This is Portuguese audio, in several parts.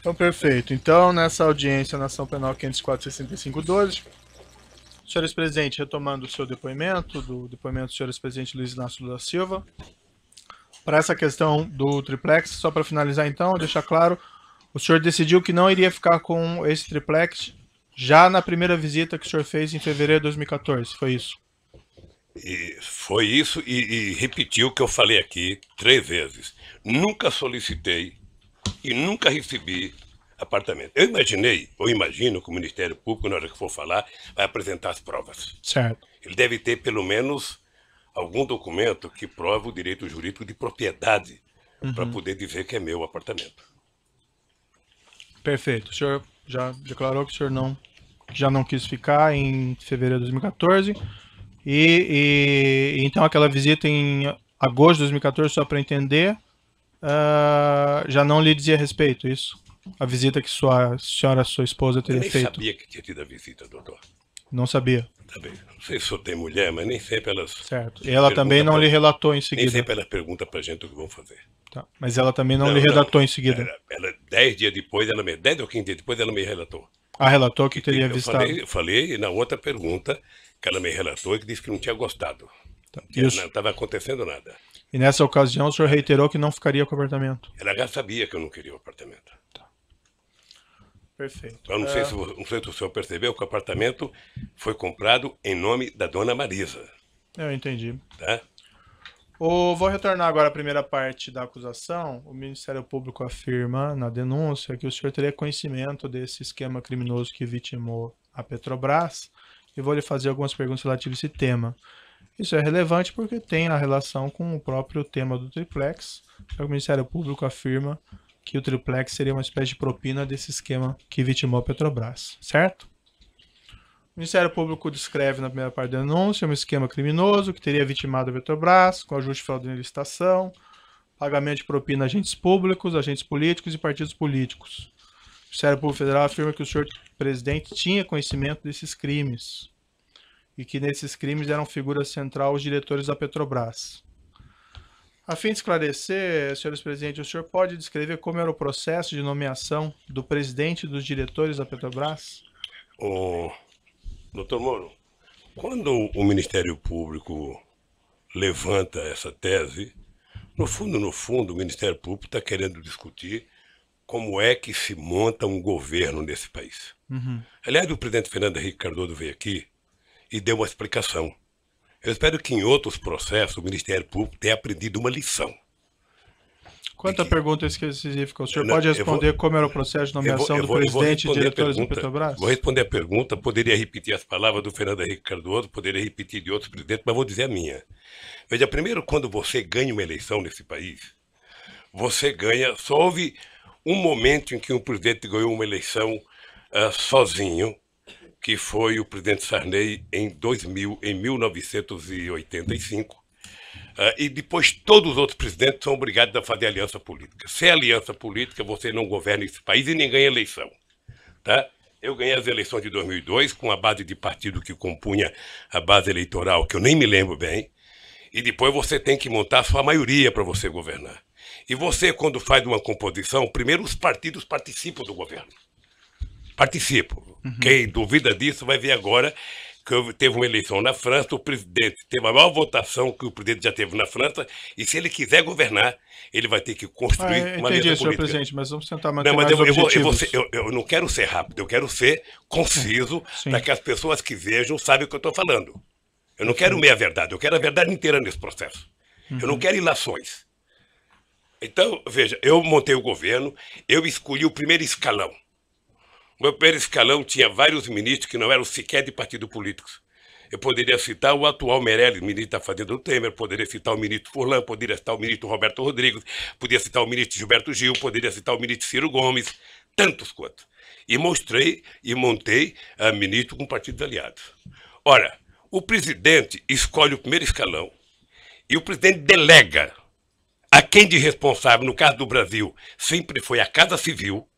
Então, perfeito. Então, nessa audiência na ação penal 504-6512, senhores presentes, retomando o seu depoimento, do depoimento do senhor presidente Luiz Inácio da Silva, para essa questão do triplex, só para finalizar então, deixar claro, o senhor decidiu que não iria ficar com esse triplex já na primeira visita que o senhor fez em fevereiro de 2014, foi isso? E foi isso e, e repetiu o que eu falei aqui três vezes. Nunca solicitei e nunca recebi apartamento. Eu imaginei, ou imagino, que o Ministério Público, na hora que for falar, vai apresentar as provas. Certo. Ele deve ter, pelo menos, algum documento que prove o direito jurídico de propriedade uhum. para poder dizer que é meu apartamento. Perfeito. O senhor já declarou que o senhor não, já não quis ficar em fevereiro de 2014. E, e então aquela visita em agosto de 2014, só para entender, uh, já não lhe dizia respeito, isso? A visita que sua senhora, sua esposa, teria feito? Eu nem sabia que tinha tido a visita, doutor. Não sabia. Também. Tá não sei se eu tenho mulher, mas nem sempre elas. Certo. E ela também não pra... lhe relatou em seguida. Nem sempre ela pergunta pra gente o que vão fazer. Tá. Mas ela também não, não lhe relatou não. em seguida. Ela, ela, dez dias depois, ela me. Dez ou quinze dias depois, ela me relatou. Ah, relatou que, que teria eu Falei, eu falei na outra pergunta que ela me relatou e que disse que não tinha gostado. Tá. Não estava acontecendo nada. E nessa ocasião o senhor reiterou que não ficaria com o apartamento. Ela já sabia que eu não queria o apartamento. Tá. Perfeito. Eu não, é... sei se, não sei se o senhor percebeu que o apartamento foi comprado em nome da dona Marisa. Eu entendi. Tá? O, vou retornar agora à primeira parte da acusação. O Ministério Público afirma na denúncia que o senhor teria conhecimento desse esquema criminoso que vitimou a Petrobras. E vou lhe fazer algumas perguntas relativas a esse tema. Isso é relevante porque tem a relação com o próprio tema do triplex. É o Ministério Público afirma que o triplex seria uma espécie de propina desse esquema que vitimou a Petrobras, certo? O Ministério Público descreve na primeira parte da denúncia um esquema criminoso que teria vitimado a Petrobras com ajuste fraudulento em licitação, pagamento de propina a agentes públicos, agentes políticos e partidos políticos. O Ministério Público Federal afirma que o senhor presidente tinha conhecimento desses crimes e que nesses crimes eram figura central os diretores da Petrobras. A fim de esclarecer, senhores presidentes, o senhor pode descrever como era o processo de nomeação do presidente e dos diretores da Petrobras? O doutor Moro, quando o Ministério Público levanta essa tese, no fundo, no fundo, o Ministério Público está querendo discutir como é que se monta um governo nesse país. Uhum. Aliás, o presidente Fernando Henrique Cardoso veio aqui e deu uma explicação. Eu espero que em outros processos o Ministério Público tenha aprendido uma lição. Quantas perguntas pergunta específica, o senhor não, pode responder vou, como era o processo de nomeação vou, do vou, presidente e diretores do Petrobras? Vou responder a pergunta, poderia repetir as palavras do Fernando Henrique Cardoso, poderia repetir de outros presidentes, mas vou dizer a minha. Veja, primeiro, quando você ganha uma eleição nesse país, você ganha. Só houve um momento em que um presidente ganhou uma eleição uh, sozinho, que foi o presidente Sarney em 2000, em 1985. Uh, ah, e depois todos os outros presidentes são obrigados a fazer aliança política. Sem é aliança política, você não governa esse país e nem ganha eleição. Tá? Eu ganhei as eleições de 2002 com a base de partido que compunha a base eleitoral, que eu nem me lembro bem. E depois você tem que montar a sua maioria para você governar. E você, quando faz uma composição, primeiro os partidos participam do governo. Participam. Uhum. Quem duvida disso vai ver agora que teve uma eleição na França, o presidente teve a maior votação que o presidente já teve na França, e se ele quiser governar, ele vai ter que construir ah, é, uma entendi, senhor presidente, mas vamos tentar manter não, mas eu, eu, eu, vou eu, não quero ser rápido, eu quero ser conciso é, para que as pessoas que vejam saibam o que eu estou falando. Eu não quero uhum. meia-verdade, eu quero a verdade inteira nesse processo. Uhum. Eu não uhum. quero ilações. Então, veja, eu montei o governo, eu escolhi o primeiro escalão. Meu primeiro escalão tinha vários ministros que não eram sequer de partido político. Eu poderia citar o atual Meirelles, ministro da Fazenda do Temer, poderia citar o ministro Furlan, poderia citar o ministro Roberto Rodrigues, poderia citar o ministro Gilberto Gil, poderia citar o ministro Ciro Gomes, tantos quantos. E mostrei e montei a ah, ministro com partidos aliados. Ora, o presidente escolhe o primeiro escalão e o presidente delega a quem de responsável, no caso do Brasil, sempre foi a Casa Civil,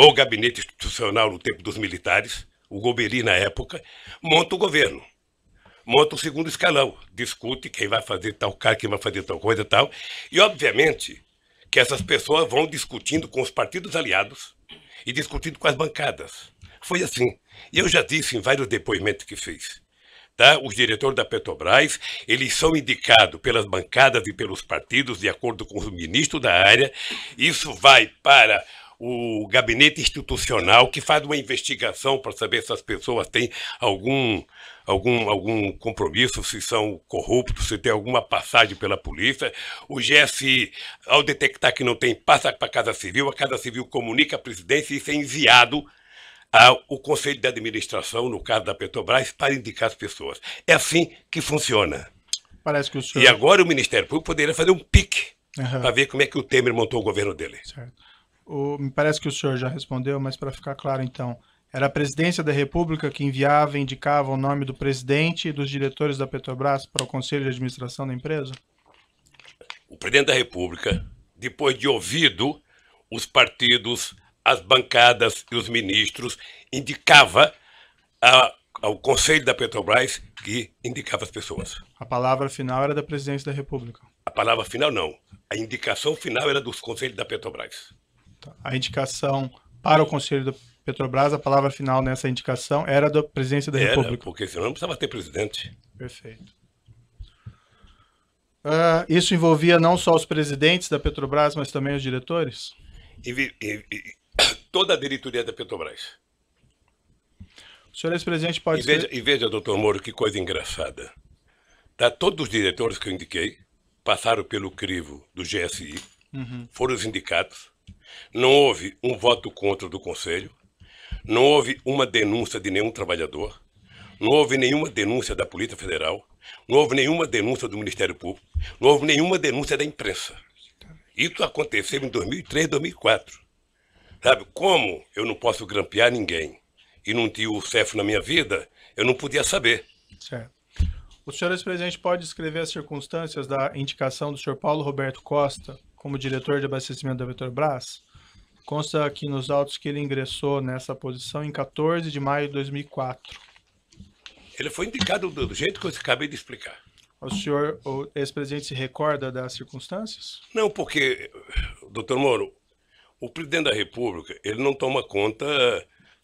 ou gabinete institucional no tempo dos militares, o Gobeli na época, monta o governo, monta o segundo escalão, discute quem vai fazer tal cara, quem vai fazer tal coisa e tal. E, obviamente, que essas pessoas vão discutindo com os partidos aliados e discutindo com as bancadas. Foi assim. E eu já disse em vários depoimentos que fiz. Tá? Os diretores da Petrobras, eles são indicados pelas bancadas e pelos partidos, de acordo com os ministros da área. Isso vai para o gabinete institucional que faz uma investigação para saber se as pessoas têm algum, algum, algum compromisso, se são corruptos, se tem alguma passagem pela polícia. O GSI, ao detectar que não tem, passa para a Casa Civil, a Casa Civil comunica à presidência e isso é enviado ao Conselho de Administração, no caso da Petrobras, para indicar as pessoas. É assim que funciona. Parece que o senhor... E agora o Ministério Público poderia fazer um pique uhum. para ver como é que o Temer montou o governo dele. Certo. O, me parece que o senhor já respondeu, mas para ficar claro então, era a presidência da República que enviava e indicava o nome do presidente e dos diretores da Petrobras para o conselho de administração da empresa? O presidente da República, depois de ouvido os partidos, as bancadas e os ministros, indicava a, ao conselho da Petrobras que indicava as pessoas. A palavra final era da presidência da República. A palavra final não. A indicação final era dos conselhos da Petrobras. Tá. A indicação para o Conselho da Petrobras, a palavra final nessa indicação era da presidência da era, República. Porque senão não precisava ter presidente. Perfeito. Uh, isso envolvia não só os presidentes da Petrobras, mas também os diretores? E, e, e, toda a diretoria da Petrobras. O senhor é ex-presidente pode e veja, ser... E veja, doutor Moro, que coisa engraçada. Tá, todos os diretores que eu indiquei passaram pelo crivo do GSI, uhum. foram os indicados, não houve um voto contra do Conselho, não houve uma denúncia de nenhum trabalhador, não houve nenhuma denúncia da Polícia Federal, não houve nenhuma denúncia do Ministério Público, não houve nenhuma denúncia da imprensa. Isso aconteceu em 2003, 2004. Sabe, como eu não posso grampear ninguém e não tinha o CEF na minha vida, eu não podia saber. Certo. O senhor ex-presidente pode descrever as circunstâncias da indicação do senhor Paulo Roberto Costa como diretor de abastecimento da Petrobras, consta aqui nos autos que ele ingressou nessa posição em 14 de maio de 2004. Ele foi indicado do, jeito que eu acabei de explicar. O senhor, o ex-presidente, se recorda das circunstâncias? Não, porque, doutor Moro, o presidente da República, ele não toma conta,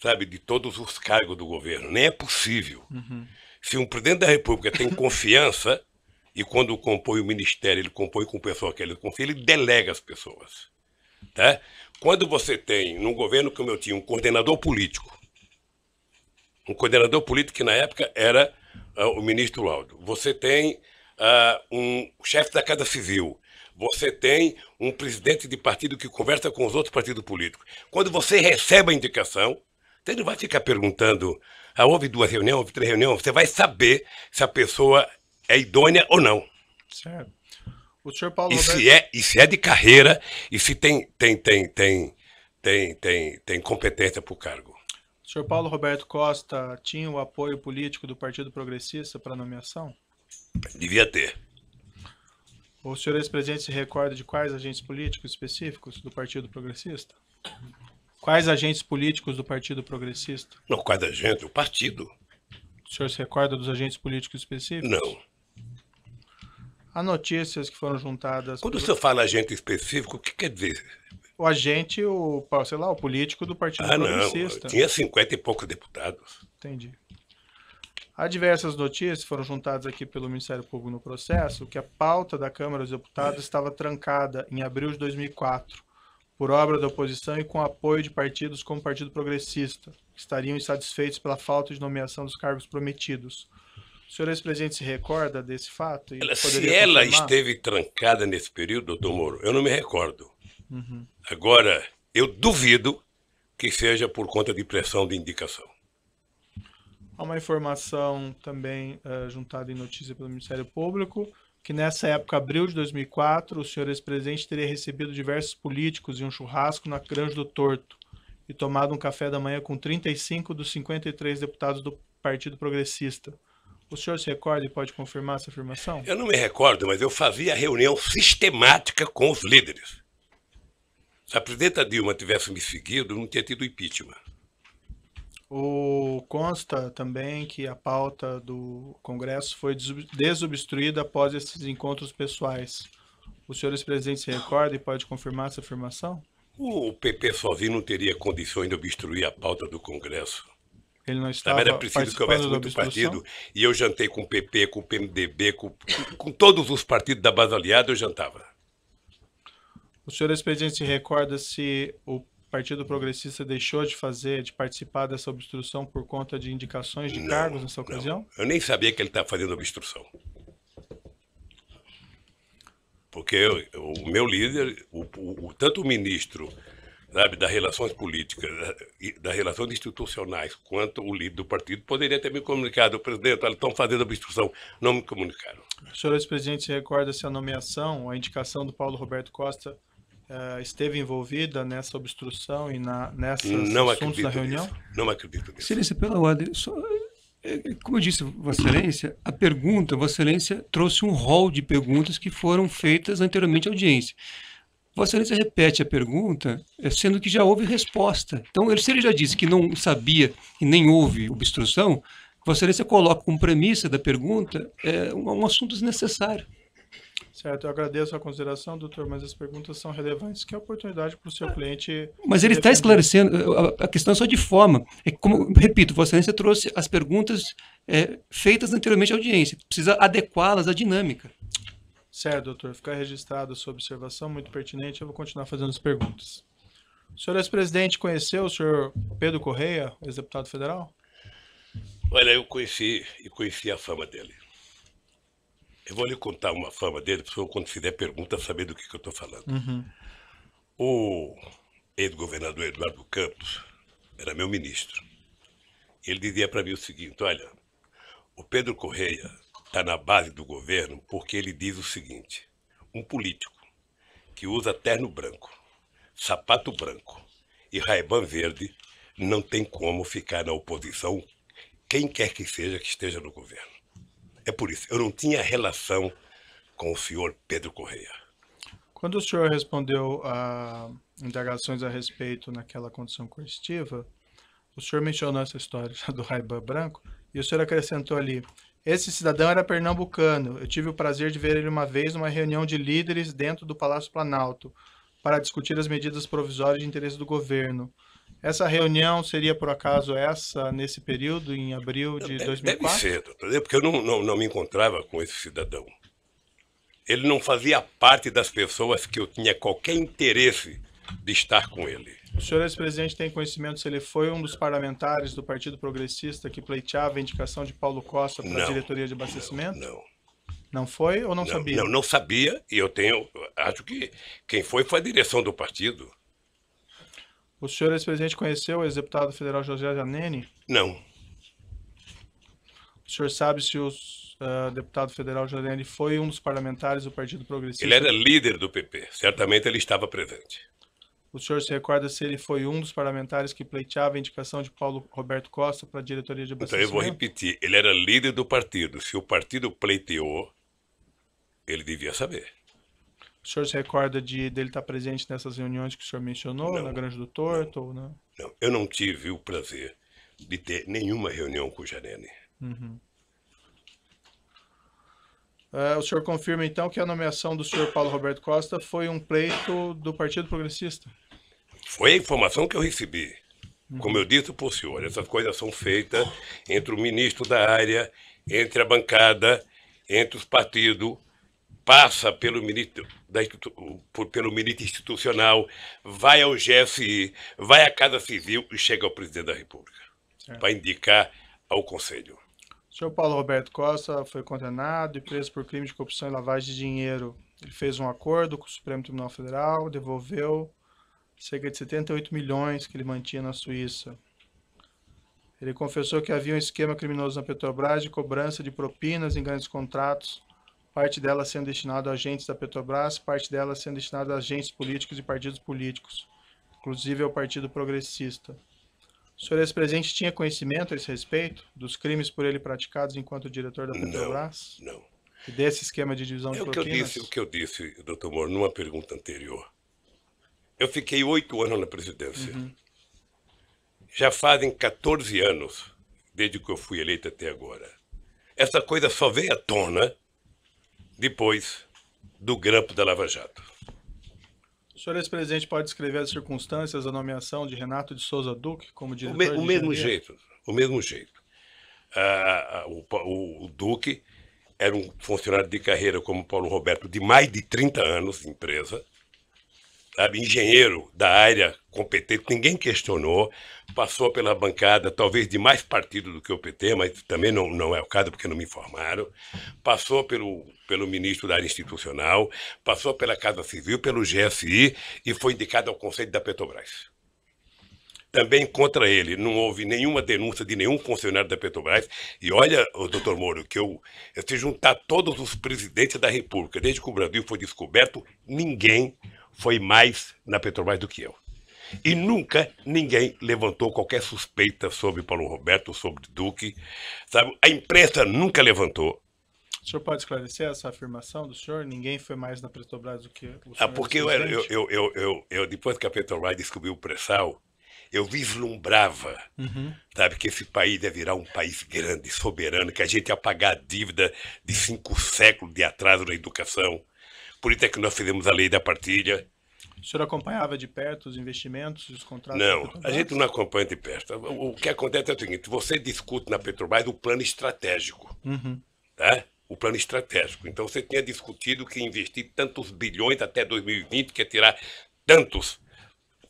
sabe, de todos os cargos do governo. Nem é possível. Uhum. Se um presidente da República tem confiança, e quando compõe o ministério, ele compõe com o pessoal que ele confia, ele delega as pessoas. Tá? Quando você tem, num governo como eu tinha, um coordenador político, um coordenador político que na época era uh, o ministro Aldo você tem uh, um chefe da Casa Civil, você tem um presidente de partido que conversa com os outros partidos políticos. Quando você recebe a indicação, você não vai ficar perguntando, ah, houve duas reuniões, houve três reuniões, você vai saber se a pessoa é idônea ou não. Certo. O senhor Paulo e Roberto... se é E se é de carreira, e se tem, tem, tem, tem, tem, tem, tem competência para o cargo. O senhor Paulo Roberto Costa tinha o apoio político do Partido Progressista para a nomeação? Devia ter. O senhor ex-presidente se recorda de quais agentes políticos específicos do Partido Progressista? Quais agentes políticos do Partido Progressista? Não, quais agentes? O partido. O senhor se recorda dos agentes políticos específicos? Não a notícias que foram juntadas. Quando pelo... você fala agente específico, o que quer dizer? O agente, o, sei lá, o político do Partido ah, Progressista. Não, tinha 50 e poucos deputados. Entendi. Há diversas notícias foram juntadas aqui pelo Ministério Público no processo que a pauta da Câmara dos Deputados é. estava trancada em abril de 2004 por obra da oposição e com apoio de partidos como o Partido Progressista, que estariam insatisfeitos pela falta de nomeação dos cargos prometidos. O senhor ex-presidente se recorda desse fato? Ela, se ela esteve trancada nesse período, doutor Moro, eu não me recordo. Uhum. Agora, eu duvido que seja por conta de pressão de indicação. Há uma informação também uh, juntada em notícia pelo Ministério Público que nessa época, abril de 2004, o senhor ex-presidente teria recebido diversos políticos em um churrasco na Granja do Torto e tomado um café da manhã com 35 dos 53 deputados do Partido Progressista. O senhor se recorda e pode confirmar essa afirmação? Eu não me recordo, mas eu fazia reunião sistemática com os líderes. Se a presidenta Dilma tivesse me seguido, não teria tido impeachment. O consta também que a pauta do Congresso foi desobstruída após esses encontros pessoais. O senhor ex-presidente se recorda e pode confirmar essa afirmação? O PP sozinho não teria condições de obstruir a pauta do Congresso. Ele não estava Na era preciso que houvesse muito partido. E eu jantei com o PP, com o PMDB, com, com todos os partidos da base aliada, eu jantava. O senhor ex-presidente se recorda se o Partido Progressista deixou de fazer, de participar dessa obstrução por conta de indicações de não, cargos nessa ocasião? Não. Eu nem sabia que ele estava fazendo obstrução. Porque eu, o meu líder, o, o, tanto o ministro sabe, das relações políticas, eh, das relações institucionais, quanto o líder do partido poderia ter me comunicado, presidente, eles estão fazendo obstrução, não me comunicaram. O senhor ex-presidente recorda-se a nomeação, a indicação do Paulo Roberto Costa eh, esteve envolvida nessa obstrução e na, nessas não assuntos da reunião? Nisso. Não acredito nisso. Excelência, pela ordem, só, eh, como eu disse, Vossa Excelência, a pergunta, Vossa Excelência trouxe um rol de perguntas que foram feitas anteriormente à audiência. Vossa Excelência repete a pergunta, eh, sendo que já houve resposta. Então, ele, se ele já disse que não sabia e nem houve obstrução, Vossa Excelência coloca como premissa da pergunta é, um, um assunto desnecessário. Certo, eu agradeço a consideração, doutor, mas as perguntas são relevantes. Que é oportunidade para o seu cliente. Mas ele está esclarecendo, eh, a, a questão é só de forma. É como, repito, Vossa Excelência trouxe as perguntas é, feitas anteriormente à audiência, precisa adequá-las à dinâmica. Certo, doutor. Fica registrado a sua observação, muito pertinente. Eu vou continuar fazendo as perguntas. O senhor é ex-presidente conheceu o senhor Pedro Correia, ex-deputado federal? Olha, eu conheci e conheci a fama dele. Eu vou lhe contar uma fama dele, para quando fizer pergunta saber do que, que eu estou falando. Uhum. O ex-governador Eduardo Campos era meu ministro. Ele dizia para mim o seguinte: olha, o Pedro Correia está na base do governo porque ele diz o seguinte: um político que usa terno branco, sapato branco e raibã verde não tem como ficar na oposição, quem quer que seja que esteja no governo. É por isso, eu não tinha relação com o senhor Pedro Correia. Quando o senhor respondeu a indagações a respeito naquela condição coercitiva, o senhor mencionou essa história do raibã branco e o senhor acrescentou ali esse cidadão era pernambucano. Eu tive o prazer de ver ele uma vez numa reunião de líderes dentro do Palácio Planalto para discutir as medidas provisórias de interesse do governo. Essa reunião seria, por acaso, essa nesse período, em abril de 2004? Deve ser, doutor, porque eu não, não, não me encontrava com esse cidadão. Ele não fazia parte das pessoas que eu tinha qualquer interesse de estar com ele. O senhor ex-presidente tem conhecimento se ele foi um dos parlamentares do Partido Progressista que pleiteava a indicação de Paulo Costa para a diretoria de abastecimento? Não. Não, não foi ou não, não, sabia? Não, não sabia e eu tenho. Acho que quem foi foi a direção do partido. O senhor ex-presidente conheceu o ex-deputado federal José Janene? Não. O senhor sabe se o uh, deputado federal Janene foi um dos parlamentares do Partido Progressista? Ele era líder do PP, certamente ele estava presente. O senhor se recorda se ele foi um dos parlamentares que pleiteava a indicação de Paulo Roberto Costa para a diretoria de abastecimento? Então, eu vou repetir. Ele era líder do partido. Se o partido pleiteou, ele devia saber. O senhor se recorda de dele estar presente nessas reuniões que o senhor mencionou, não, na Granja do Torto? Não, não, eu não tive o prazer de ter nenhuma reunião com o Janene. Uhum. Uh, o senhor confirma, então, que a nomeação do senhor Paulo Roberto Costa foi um pleito do Partido Progressista? Foi a informação que eu recebi. Como eu disse para o senhor, essas coisas são feitas entre o ministro da área, entre a bancada, entre os partidos, passa pelo ministro, da, por, pelo ministro institucional, vai ao GSI, vai à Casa Civil e chega ao presidente da República para indicar ao Conselho. O senhor Paulo Roberto Costa foi condenado e preso por crime de corrupção e lavagem de dinheiro. Ele fez um acordo com o Supremo Tribunal Federal, devolveu cerca de 78 milhões que ele mantinha na Suíça. Ele confessou que havia um esquema criminoso na Petrobras de cobrança de propinas em grandes contratos, parte dela sendo destinada a agentes da Petrobras, parte dela sendo destinada a agentes políticos e partidos políticos, inclusive ao Partido Progressista. O senhor ex-presidente tinha conhecimento a esse respeito dos crimes por ele praticados enquanto diretor da Petrobras? Não. não. E desse esquema de divisão é de propinas? O que eu disse, é o que eu disse, doutor Moro, numa pergunta anterior eu fiquei oito anos na presidência. Uhum. Já fazem 14 anos desde que eu fui eleito até agora. Essa coisa só veio à tona depois do grampo da Lava Jato. O senhor ex-presidente pode descrever as circunstâncias da nomeação de Renato de Souza Duque como diretor? O, me, o mesmo jeito, o mesmo jeito. Ah, o, o, o Duque era um funcionário de carreira como Paulo Roberto de mais de 30 anos de empresa sabe, engenheiro da área competente, ninguém questionou, passou pela bancada, talvez de mais partido do que o PT, mas também não, não é o caso porque não me informaram, passou pelo, pelo ministro da área institucional, passou pela Casa Civil, pelo GSI e foi indicado ao Conselho da Petrobras. Também contra ele, não houve nenhuma denúncia de nenhum funcionário da Petrobras. E olha, doutor Moro, que eu, se juntar todos os presidentes da República, desde que o Brasil foi descoberto, ninguém foi mais na Petrobras do que eu. E nunca ninguém levantou qualquer suspeita sobre Paulo Roberto, sobre Duque. Sabe? A imprensa nunca levantou. O senhor pode esclarecer essa afirmação do senhor? Ninguém foi mais na Petrobras do que o ah, Porque eu, eu, eu, eu, eu, depois que a Petrobras descobriu o pré-sal, eu vislumbrava, uhum. sabe, que esse país ia virar um país grande, soberano, que a gente ia pagar a dívida de cinco séculos de atraso na educação, por isso é que nós fizemos a lei da partilha. O senhor acompanhava de perto os investimentos, os contratos? Não, a gente não acompanha de perto. O que acontece é o seguinte: você discute na Petrobras o plano estratégico. Uhum. Tá? O plano estratégico. Então você tinha discutido que investir tantos bilhões até 2020, que é tirar tantos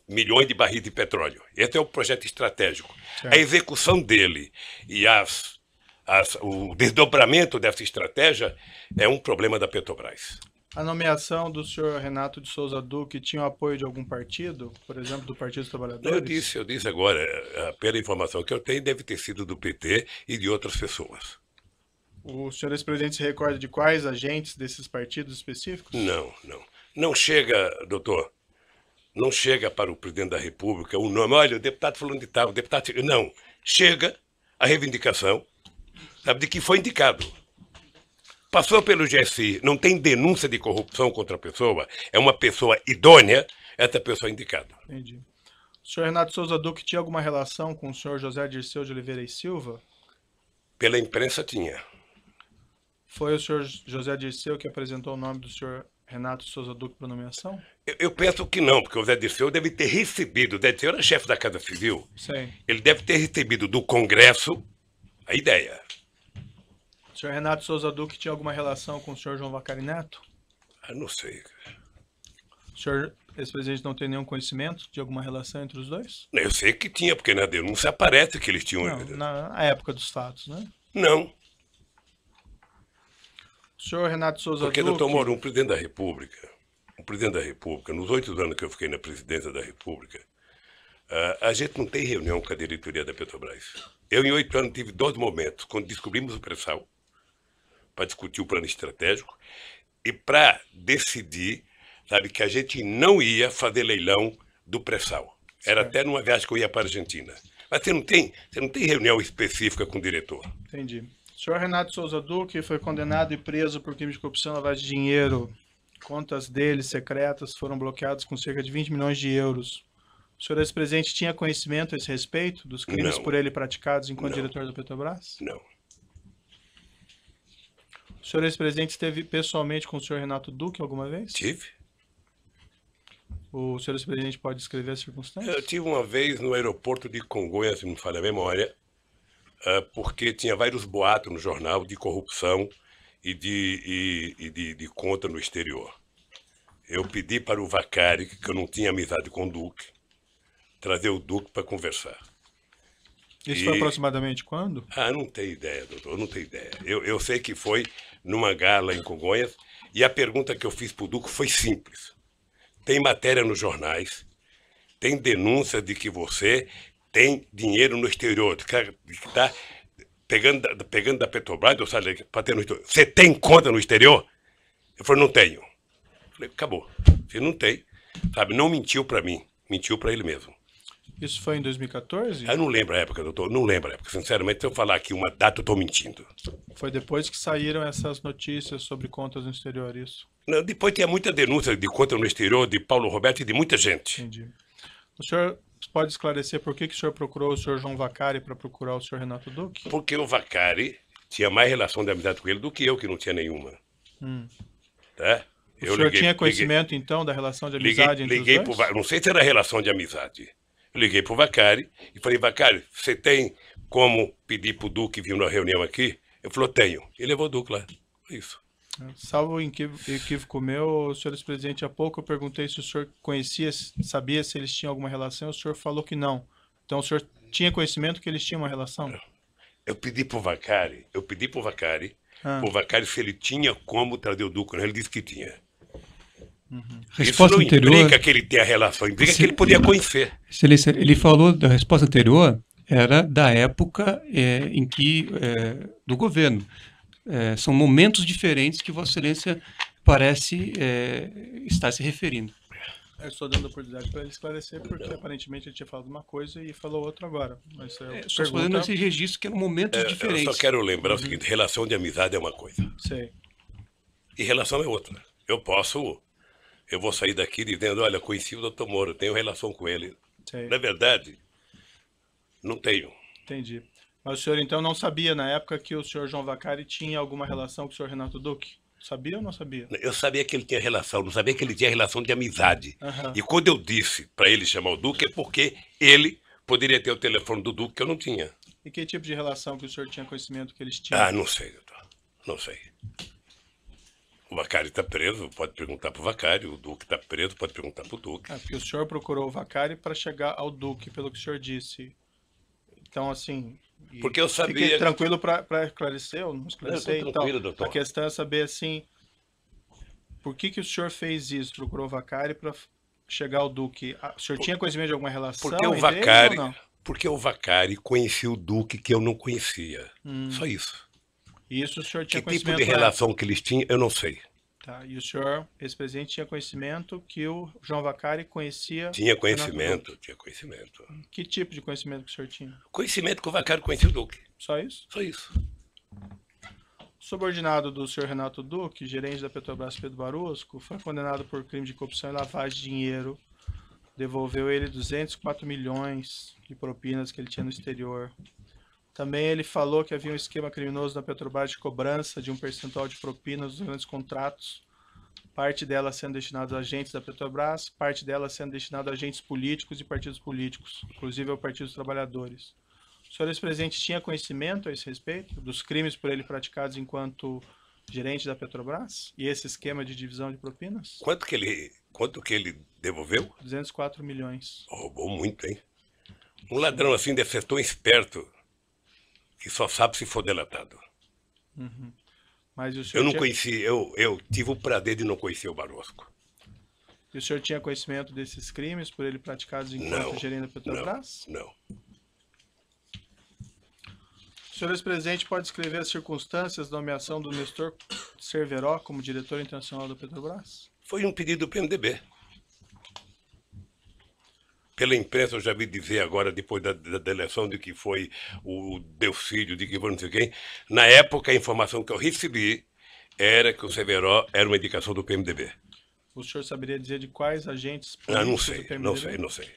milhões de barris de petróleo. Esse é o projeto estratégico. Certo. A execução dele e as, as, o desdobramento dessa estratégia é um problema da Petrobras. A nomeação do senhor Renato de Souza Duque tinha o apoio de algum partido, por exemplo, do Partido dos Trabalhadores? Eu disse, eu disse agora, é, é, pela informação que eu tenho, deve ter sido do PT e de outras pessoas. O senhor ex-presidente se recorda de quais agentes desses partidos específicos? Não, não. Não chega, doutor, não chega para o presidente da República o nome, olha, o deputado falou de tal, o deputado... Não, chega a reivindicação, sabe, de que foi indicado. Passou pelo GSI, não tem denúncia de corrupção contra a pessoa, é uma pessoa idônea, essa pessoa é indicada. Entendi. O senhor Renato Souza Duque tinha alguma relação com o senhor José Dirceu de Oliveira e Silva? Pela imprensa tinha. Foi o senhor José Dirceu que apresentou o nome do senhor Renato Souza Duque para nomeação? Eu, eu, penso que não, porque o José Dirceu deve ter recebido, o senhor era chefe da Casa Civil, Sim. ele deve ter recebido do Congresso a ideia. O senhor Renato Souza Duque tinha alguma relação com o senhor João Vacarinato? Eu ah, não sei. O senhor, esse presidente, não tem nenhum conhecimento de alguma relação entre os dois? Eu sei que tinha, porque na né, denúncia aparece que eles tinham. Não, na época dos fatos, né? Não. O senhor Renato Souza Porque, Duque... doutor Moro, um presidente da República, um presidente da República, nos oito anos que eu fiquei na presidência da República, ah, a gente não tem reunião com a diretoria da Petrobras. Eu, em oito anos, tive dois momentos, quando descobrimos o pré-sal para discutir o plano estratégico e para decidir, sabe, que a gente não ia fazer leilão do pré-sal. Era até numa viagem que eu ia para a Argentina. Mas você não tem, você não tem reunião específica com o diretor. Entendi. O senhor Renato Souza Duque foi condenado e preso por crime de corrupção, lavagem de dinheiro. Contas dele secretas foram bloqueadas com cerca de 20 milhões de euros. O senhor ex-presidente tinha conhecimento a esse respeito dos crimes não. por ele praticados enquanto não. diretor da Petrobras? Não. O senhor é ex-presidente esteve pessoalmente com o senhor Renato Duque alguma vez? Tive. O senhor ex-presidente pode descrever as circunstâncias? Eu tive uma vez no aeroporto de Congonhas, se não me falha a memória, ah, porque tinha vários boatos no jornal de corrupção e de, e, e de, de conta no exterior. Eu pedi para o Vacari, que eu não tinha amizade com o Duque, trazer o Duque para conversar. Isso e... foi aproximadamente quando? Ah, não tenho ideia, doutor, não tenho ideia. Eu, eu sei que foi numa gala em Congonhas e a pergunta que eu fiz para o Duco foi simples. Tem matéria nos jornais, tem denúncia de que você tem dinheiro no exterior, de que está pegando, pegando da Petrobras, ou seja, para ter no exterior. Você tem conta no exterior? Eu falei, não tenho. Eu falei, acabou. Você não tem. Sabe, não mentiu para mim, mentiu para ele mesmo. Isso foi em 2014? Eu não lembro a época, doutor. Não lembro a época. Sinceramente, se eu falar aqui uma data, eu estou mentindo. Foi depois que saíram essas notícias sobre contas no exterior, isso? Não, depois tinha muita denúncia de contas no exterior, de Paulo Roberto e de muita gente. Entendi. O senhor pode esclarecer por que, que o senhor procurou o senhor João Vacari para procurar o senhor Renato Duque? Porque o Vacari tinha mais relação de amizade com ele do que eu, que não tinha nenhuma. Hum. Tá? O eu senhor liguei, tinha conhecimento, liguei, então, da relação de amizade liguei, entre liguei os dois? Pro, não sei se era relação de amizade. Eu liguei para o Vacari e falei, Vacari, você tem como pedir para o Duque vir na reunião aqui? Ele falou, tenho. Ele levou o Duque lá. isso. Salvo equívoco meu, senhores presidente, há pouco eu perguntei se o senhor conhecia, sabia se eles tinham alguma relação, o senhor falou que não. Então o senhor tinha conhecimento que eles tinham uma relação? É. Eu pedi pro Vacari, eu pedi pro Vacari, ah. pro Vacari se ele tinha como trazer o Duque, né? ele disse que tinha. Uhum. Resposta Isso não anterior, implica que ele tenha relação, implica se, que ele podia conhecer. Excelência, ele falou da resposta anterior, era da época é, em que é, do governo. É, são momentos diferentes que Vossa Excelência parece é, estar se referindo. Eu estou dando oportunidade para ele esclarecer, porque aparentemente ele tinha falado uma coisa e falou outra agora. Mas eu é, pergunta... fazendo esse registro que eram momentos é, diferentes. Eu só quero lembrar uhum. o seguinte: relação de amizade é uma coisa. Sim. E relação é outra. Eu posso eu vou sair daqui dizendo, olha, conheci o doutor Moro, tenho relação com ele. Na verdade, não tenho. Entendi. Mas o senhor então não sabia na época que o senhor João Vacari tinha alguma relação com o senhor Renato Duque? Sabia ou não sabia? Eu sabia que ele tinha relação, não sabia que ele tinha relação de amizade. Uhum. E quando eu disse para ele chamar o Duque é porque ele poderia ter o telefone do Duque que eu não tinha. E que tipo de relação que o senhor tinha conhecimento que eles tinham? Ah, não sei, doutor. Não sei. O Vacari está preso, pode perguntar para o Vacari. O Duque está preso, pode perguntar para o Duque. É, porque o senhor procurou o Vacari para chegar ao Duque, pelo que o senhor disse. Então, assim. Porque eu sabia. Fiquei tranquilo para esclarecer, eu não Não, Eu então, doutor. A questão é saber, assim, por que, que o senhor fez isso? Procurou o Vacari para chegar ao Duque? Ah, o senhor por, tinha conhecimento de alguma relação? Porque o Vacari. porque o Vacari conhecia o Duque que eu não conhecia. Hum. Só isso. E isso o senhor tinha que conhecimento... Que tipo de relação que eles tinham, eu não sei. Tá, e o senhor, esse presidente, tinha conhecimento que o João Vacari conhecia... Tinha conhecimento, tinha conhecimento. Que tipo de conhecimento que o senhor tinha? Conhecimento que o Vacari conhecia o Duque. Só isso? Só isso. Subordinado do senhor Renato Duque, gerente da Petrobras Pedro Barusco, foi condenado por crime de corrupção e lavagem de dinheiro. Devolveu ele 204 milhões de propinas que ele tinha no exterior. Também ele falou que havia um esquema criminoso na Petrobras de cobrança de um percentual de propinas dos grandes contratos, parte dela sendo destinada a agentes da Petrobras, parte dela sendo destinada a agentes políticos e partidos políticos, inclusive ao Partido dos Trabalhadores. O senhor ex-presidente tinha conhecimento a esse respeito dos crimes por ele praticados enquanto gerente da Petrobras e esse esquema de divisão de propinas? Quanto que ele, quanto que ele devolveu? 204 milhões. Roubou muito, hein? Um ladrão assim, defetou esperto, que só sabe se for delatado. Uhum. eu não tinha... conheci, eu, eu tive o prazer de não conhecer o Barosco. E o senhor tinha conhecimento desses crimes por ele praticados enquanto não, gerindo Petrobras? Não, não. O senhor ex-presidente pode escrever as circunstâncias da nomeação do Nestor Cerveró como diretor internacional da Petrobras? Foi um pedido do PMDB pela imprensa eu já vi dizer agora, depois da, da, da eleição, de que foi o Delcídio, de que foi não sei quem. Na época, a informação que eu recebi era que o Severo era uma indicação do PMDB. O senhor saberia dizer de quais agentes ah, não sei, do Não sei, não sei.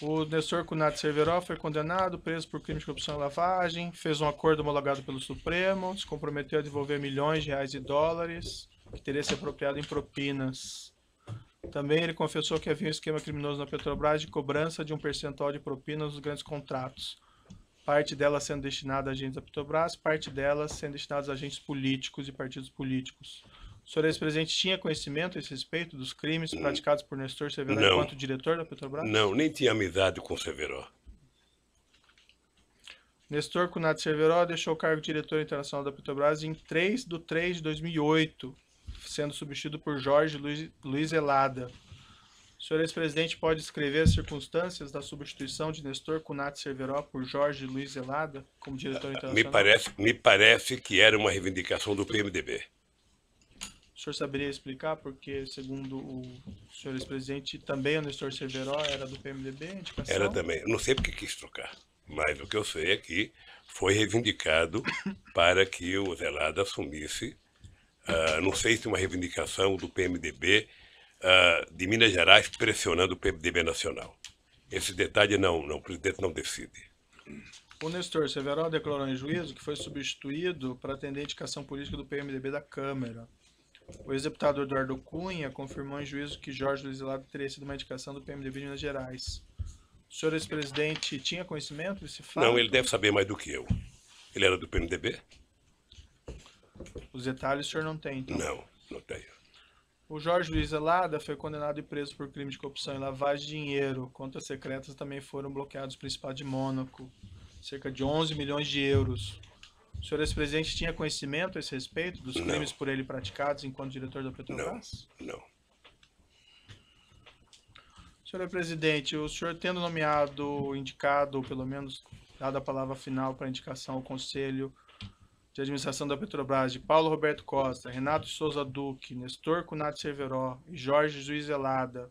O Nestor Cunato Severó foi condenado, preso por crime de corrupção e lavagem, fez um acordo homologado pelo Supremo, se comprometeu a devolver milhões de reais e dólares, que teria se apropriado em propinas. Também ele confessou que havia um esquema criminoso na Petrobras de cobrança de um percentual de propinas nos grandes contratos, parte dela sendo destinada a agentes da Petrobras, parte dela sendo destinada a agentes políticos e partidos políticos. O senhor é ex-presidente tinha conhecimento a esse respeito dos crimes praticados por Nestor Severo Não. enquanto diretor da Petrobras? Não, nem tinha amizade com Severo. Nestor Cunato Severo deixou o cargo de diretor internacional da Petrobras em 3 de 3 de 2008, sendo substituído por Jorge Luiz, Luiz Elada. O senhor ex-presidente pode escrever as circunstâncias da substituição de Nestor Cunat Cerveró por Jorge Luiz Zelada como diretor internacional? Me parece, me parece que era uma reivindicação do PMDB. O senhor saberia explicar porque, segundo o senhor ex-presidente, também o Nestor Cerveró era do PMDB? Era também. não sei porque quis trocar, mas o que eu sei é que foi reivindicado para que o Zelada assumisse ah, não sei se uma reivindicação do PMDB uh, ah, de Minas Gerais pressionando o PMDB nacional. Esse detalhe não, não o presidente não decide. O Nestor Severo declarou em juízo que foi substituído para atender a indicação política do PMDB da Câmara. O ex-deputado Eduardo Cunha confirmou em juízo que Jorge Luiz Lado teria sido uma indicação do PMDB de Minas Gerais. O senhor ex-presidente tinha conhecimento desse fato? Não, ele deve saber mais do que eu. Ele era do PMDB? Os detalhes o senhor não tem, então? Não, não tenho. O Jorge Luiz Alada foi condenado e preso por crime de corrupção e lavagem de dinheiro. Contas secretas também foram bloqueados no Principado de Mônaco, cerca de 11 milhões de euros. O senhor ex-presidente tinha conhecimento a esse respeito dos crimes não. por ele praticados enquanto diretor da Petrobras? Não, não. Senhor é presidente, o senhor tendo nomeado, indicado, ou pelo menos dado a palavra final para indicação ao Conselho de administração da Petrobras de Paulo Roberto Costa, Renato Souza Duque, Nestor Cunat Severó e Jorge Juiz Helada,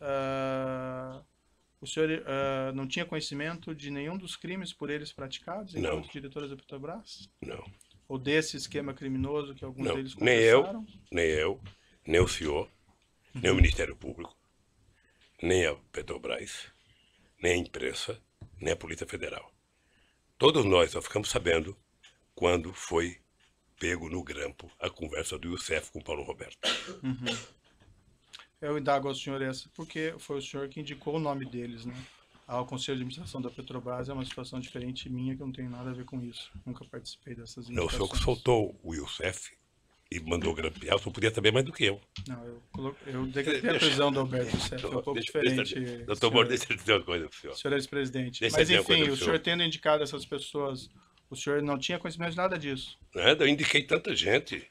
uh, ah, o senhor uh, não tinha conhecimento de nenhum dos crimes por eles praticados enquanto diretores da Petrobras? Não. Ou desse esquema criminoso que alguns não. deles confessaram? Nem eu, nem eu, nem o senhor, nem o uhum. Ministério Público, nem a Petrobras, nem a imprensa, nem a Polícia Federal. Todos nós só ficamos sabendo quando foi pego no grampo a conversa do Youssef com Paulo Roberto. Uhum. Eu indago ao senhor essa, porque foi o senhor que indicou o nome deles, né? Ao Conselho de Administração da Petrobras é uma situação diferente minha, que eu não tenho nada a ver com isso. Nunca participei dessas Não, o senhor que soltou o Youssef e mandou grampear, o senhor podia saber mais do que eu. Não, eu, colo... eu decretei a prisão do Alberto Youssef, é um pouco deixa, diferente. doutor Moro, deixa eu dizer uma coisa senhor. Senhor ex-presidente. Mas enfim, o senhor tendo indicado essas pessoas o senhor não tinha conhecimento de nada disso. Nada, eu indiquei tanta gente.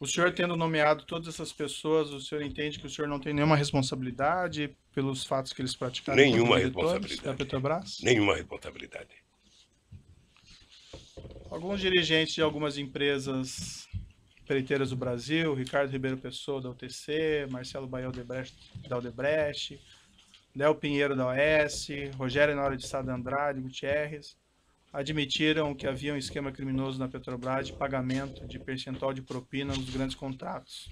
O senhor tendo nomeado todas essas pessoas, o senhor entende que o senhor não tem nenhuma responsabilidade pelos fatos que eles praticaram? Nenhuma responsabilidade. Da Petrobras? Nenhuma responsabilidade. Alguns dirigentes de algumas empresas preteiras do Brasil, Ricardo Ribeiro Pessoa da UTC, Marcelo Baião da Aldebrecht, Léo Pinheiro da OS, Rogério Nora de Sada Andrade, Gutierrez, admitiram que havia um esquema criminoso na Petrobras de pagamento de percentual de propina nos grandes contratos.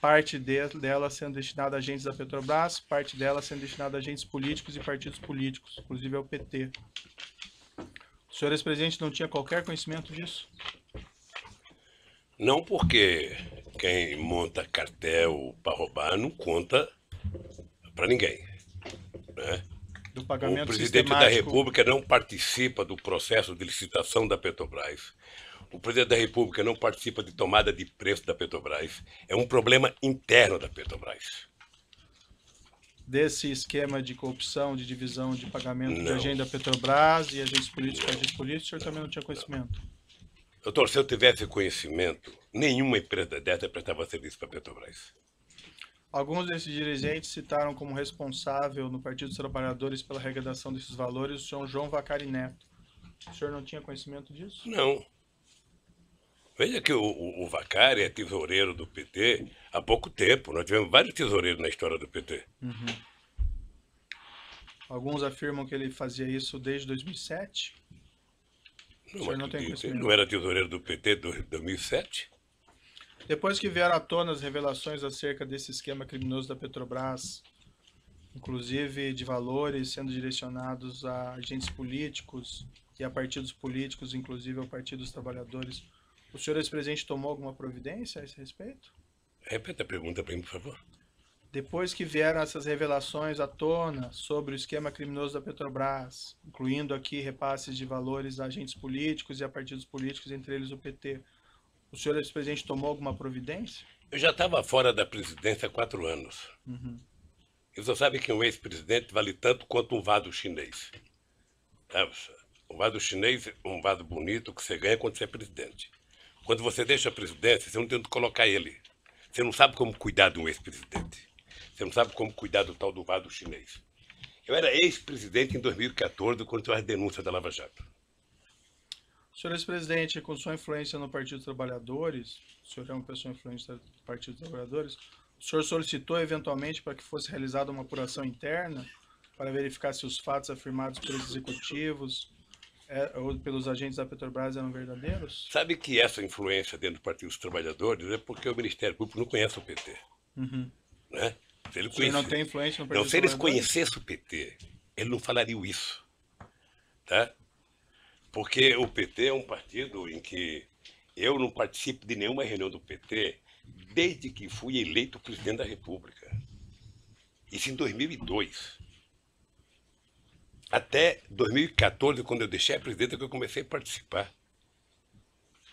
Parte de, dela sendo destinada a agentes da Petrobras, parte dela sendo destinada a agentes políticos e partidos políticos, inclusive ao PT. O senhor ex-presidente não tinha qualquer conhecimento disso? Não porque quem monta cartel para roubar não conta para ninguém. Né? o pagamento O presidente da República não participa do processo de licitação da Petrobras. O presidente da República não participa de tomada de preço da Petrobras. É um problema interno da Petrobras. Desse esquema de corrupção, de divisão de pagamento da de agenda Petrobras e agentes políticos agentes políticos, o senhor não, também não tinha conhecimento? Não. Doutor, se eu tivesse conhecimento, nenhuma empresa dessa prestava serviço para a Petrobras. Alguns desses dirigentes citaram como responsável no Partido dos Trabalhadores pela regradação desses valores o senhor João Vacari Neto. O senhor não tinha conhecimento disso? Não. Veja que o, o, o Vacari é tesoureiro do PT há pouco tempo. Nós tivemos vários tesoureiros na história do PT. Uhum. Alguns afirmam que ele fazia isso desde 2007. Não, o senhor é não tem conhecimento? Não era tesoureiro do PT de 2007? Depois que vieram à tona as revelações acerca desse esquema criminoso da Petrobras, inclusive de valores sendo direcionados a agentes políticos e a partidos políticos, inclusive ao Partido dos Trabalhadores, o senhor ex-presidente tomou alguma providência a esse respeito? Repita a pergunta para mim, por favor. Depois que vieram essas revelações à tona sobre o esquema criminoso da Petrobras, incluindo aqui repasses de valores a agentes políticos e a partidos políticos, entre eles o PT, o senhor ex-presidente tomou alguma providência? Eu já estava fora da presidência há quatro anos. Uhum. E você sabe que um ex-presidente vale tanto quanto um vado chinês. Tá, um vado chinês, um vado bonito que você ganha quando você é presidente. Quando você deixa a presidência, você não tem onde colocar ele. Você não sabe como cuidar de um ex-presidente. Você não sabe como cuidar do tal do vado chinês. Eu era ex-presidente em 2014 quando eu as denúncias da Lava Jato. Senhor é ex-presidente, com sua influência no Partido dos Trabalhadores, o senhor é uma pessoa influente do Partido dos Trabalhadores, o senhor solicitou eventualmente para que fosse realizada uma apuração interna para verificar se os fatos afirmados pelos executivos é, ou pelos agentes da Petrobras eram verdadeiros? Sabe que essa influência dentro do Partido dos Trabalhadores é porque o Ministério Público não conhece o PT. Uhum. Né? Se ele conhece... não tem influência no Partido Não, se eles conhecessem o PT, ele não falaria isso. Tá? Porque o PT é um partido em que eu não participo de nenhuma reunião do PT desde que fui eleito presidente da República. Isso em 2002. Até 2014, quando eu deixei a presidência, que eu comecei a participar.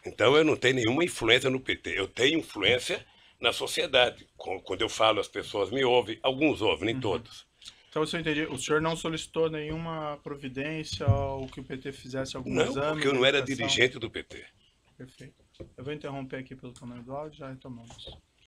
Então eu não tenho nenhuma influência no PT. Eu tenho influência na sociedade. Quando eu falo, as pessoas me ouvem. Alguns ouvem, nem uhum. todos. Então, se eu entendi, o senhor não solicitou nenhuma providência ou que o PT fizesse algum não, exame? Não, porque eu não era dirigente do PT. Perfeito. Eu vou interromper aqui pelo tamanho do áudio, já retomamos.